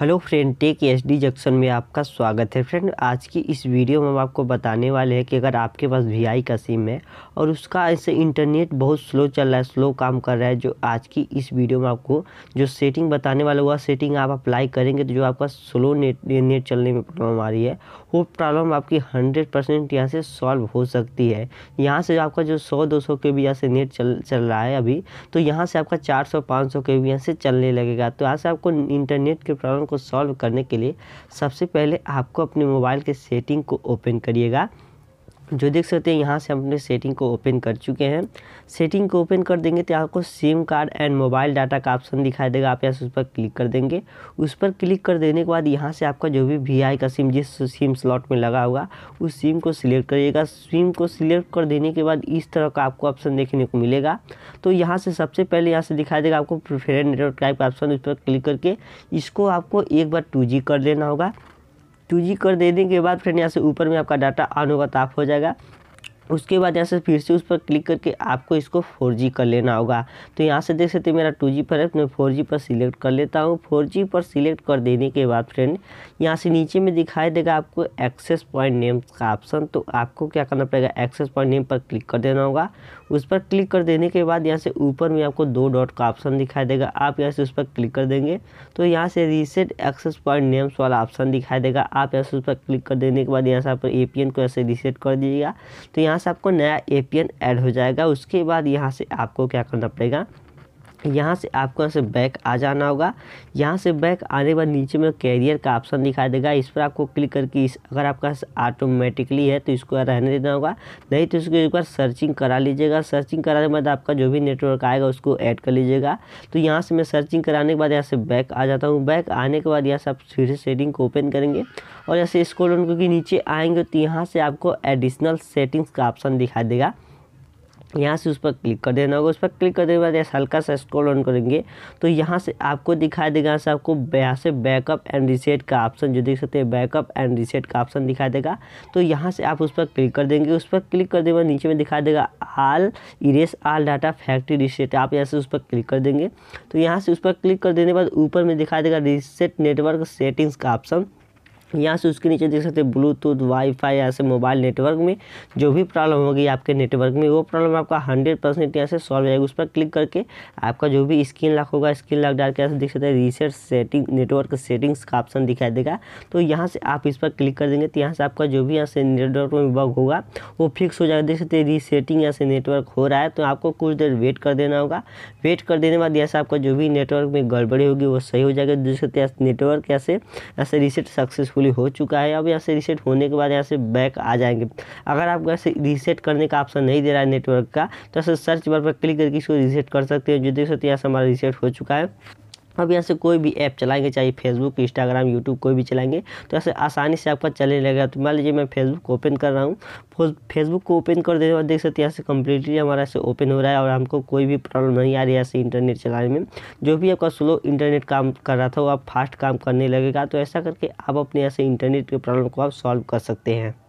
hello friend Tech S D Junction में आपका स्वागत है फ्रेंड आज की इस वीडियो में हम आपको बताने वाले हैं कि अगर आपके पास वी का सिम है और उसका ऐसे इंटरनेट बहुत स्लो चल रहा है स्लो काम कर रहा है जो आज की इस वीडियो में आपको जो सेटिंग बताने वाला हुआ सेटिंग आप अप्लाई करेंगे तो जो आपका स्लो नेट नेट चलने में प्रॉब्लम आ रही है वो प्रॉब्लम आपकी हंड्रेड परसेंट यहाँ से सॉल्व हो सकती है यहाँ से आपका जो सौ दो सौ के बी यहाँ से नेट चल चल रहा है अभी तो यहाँ से आपका चार सौ पाँच सौ के बी यहाँ से चलने लगेगा तो यहाँ से आपको इंटरनेट के प्रॉब्लम को सॉल्व करने के लिए सबसे पहले आपको अपने मोबाइल के सेटिंग को ओपन करिएगा जो देख सकते हैं यहाँ से हम अपने सेटिंग को ओपन कर चुके हैं सेटिंग को ओपन कर देंगे तो आपको SIM card and mobile data का ऑप्शन दिखाई देगा आप यहाँ से उस पर क्लिक कर देंगे उस पर क्लिक कर देने के बाद यहाँ से आपका जो भी वी आई का सिम जिस सिम स्लॉट में लगा हुआ उस सिम को सिलेक्ट करिएगा सिम को सिलेक्ट कर देने के बाद इस तरह का आपको ऑप्शन देखने को मिलेगा तो यहाँ से सबसे पहले यहाँ से दिखाई देगा आपको प्रिफेरेंट नेटवर्क टाइप का ऑप्शन उस पर क्लिक करके इसको आपको एक बार टू कर देना होगा टू जी कर देने के बाद फ्रेंड यहाँ से ऊपर में आपका डाटा ऑन होगा तो ऑफ हो जाएगा उसके बाद यहाँ से फिर से उस पर क्लिक करके आपको इसको फोर कर लेना होगा तो यहाँ से देख सकते मेरा टू पर है तो मैं फोर पर सिलेक्ट कर लेता हूँ फोर पर सिलेक्ट कर देने के बाद फ्रेंड यहाँ से नीचे में दिखाई देगा आपको एक्सेस पॉइंट नेम का ऑप्शन तो आपको क्या करना पड़ेगा एक्सेस पॉइंट नेम पर क्लिक कर देना होगा उस पर क्लिक कर देने के बाद यहाँ से ऊपर में आपको दो डॉट का ऑप्शन दिखाई देगा आप यहाँ से उस पर क्लिक कर देंगे तो यहाँ से रीसेट एक्सेस पॉइंट नेम्स वाला ऑप्शन दिखाई देगा आप यहाँ से उस पर क्लिक कर देने के बाद यहाँ से आप ए को ऐसे रीसेट कर दीजिएगा तो यहाँ यहाँ से आपको नया एपीएन ऐड हो जाएगा उसके बाद यहाँ से आपको क्या करना पड़ेगा यहाँ से आपको यहाँ से बैक आ जाना होगा यहाँ से बैक आने के बाद नीचे में कैरियर का ऑप्शन दिखाई देगा इस पर आपको क्लिक करके इस अगर आपका ऑटोमेटिकली है तो इसको रहने देना होगा नहीं तो इसको एक बार सर्चिंग करा लीजिएगा सर्चिंग कराने के बाद आपका जो भी नेटवर्क आएगा उसको ऐड कर लीजिएगा तो यहाँ से मैं सर्चिंग कराने के बाद यहाँ से बैक आ जाता हूँ बैक आने के बाद यहाँ से आप फिर सेटिंग को ओपन करेंगे और यहाँ से स्कोल क्योंकि नीचे आएंगे तो यहाँ से आपको एडिशनल सेटिंग्स का ऑप्शन दिखाई देगा यहाँ से उस पर क्लिक कर देना होगा उस पर क्लिक करने के बाद ऐसा हल्का सा स्क्रॉल ऑन करेंगे तो यहाँ से आपको दिखाई देगा यहाँ से आपको यहाँ से बैकअप एंड रीसेट का ऑप्शन जो देख सकते हैं बैकअप एंड रीसेट का ऑप्शन दिखाई देगा तो यहाँ से आप उस पर क्लिक कर देंगे उस पर क्लिक कर देगा नीचे में दिखाई देगा all erase all data factory reset आप यहाँ से उस पर क्लिक कर देंगे तो यहाँ से उस पर क्लिक कर देने के बाद ऊपर में दिखाई देगा रीसेट नेटवर्क सेटिंग्स का ऑप्शन यहाँ से उसके नीचे देख सकते हैं ब्लूटूथ वाईफाई ऐसे से मोबाइल नेटवर्क में जो भी प्रॉब्लम होगी आपके नेटवर्क में वो प्रॉब्लम आपका हंड्रेड परसेंट यहाँ से सॉल्व हो जाएगा उस पर क्लिक करके आपका जो भी स्क्रीन लॉक होगा स्क्रीन लॉक डाल के यहाँ से देख सकते हैं रीसेट सेटिंग नेटवर्क सेटिंग्स का ऑप्शन दिखाई देगा तो यहाँ से आप इस पर क्लिक कर देंगे तो यहाँ से आपका जो भी यहाँ से नेटवर्क में बग होगा वो फिक्स हो जाएगा देख सकते हैं रीसेटिंग यहाँ से नेटवर्क हो रहा है तो आपको कुछ देर वेट कर देना होगा वेट कर देने के बाद यहाँ से आपका जो भी नेटवर्क में गड़बड़ी होगी वो सही हो जाएगा देख सकते हैं नेटवर्क यहाँ से रीसेट सक्सेस सक्सेसफुली हो चुका है अब यहाँ से रीसेट होने के बाद यहाँ से बैक आ जाएंगे अगर आपको ऐसे रीसेट करने का ऑप्शन नहीं दे रहा है नेटवर्क का तो ऐसे सर्च बार पर क्लिक करके इसको रीसेट कर सकते हैं जो देख सकते हैं यहाँ से हमारा रीसेट हो चुका है अब यहाँ से कोई भी ऐप चलाएंगे चाहे फेसबुक इंस्टाग्राम यूट्यूब कोई भी चलाएंगे तो ऐसे आसानी से आपका चलने लगेगा तो मान लीजिए मैं फेसबुक ओपन कर रहा हूँ फेसबुक को ओपन कर देने के बाद देख सकते हैं यहाँ से कम्प्लीटली हमारा ऐसे ओपन हो रहा है और हमको कोई भी प्रॉब्लम नहीं आ रही है ऐसे इंटरनेट चलाने में जो भी आपका स्लो इंटरनेट काम कर रहा था वो आप फास्ट काम करने लगेगा तो ऐसा करके आप अपने ऐसे इंटरनेट के प्रॉब्लम को आप सॉल्व कर सकते हैं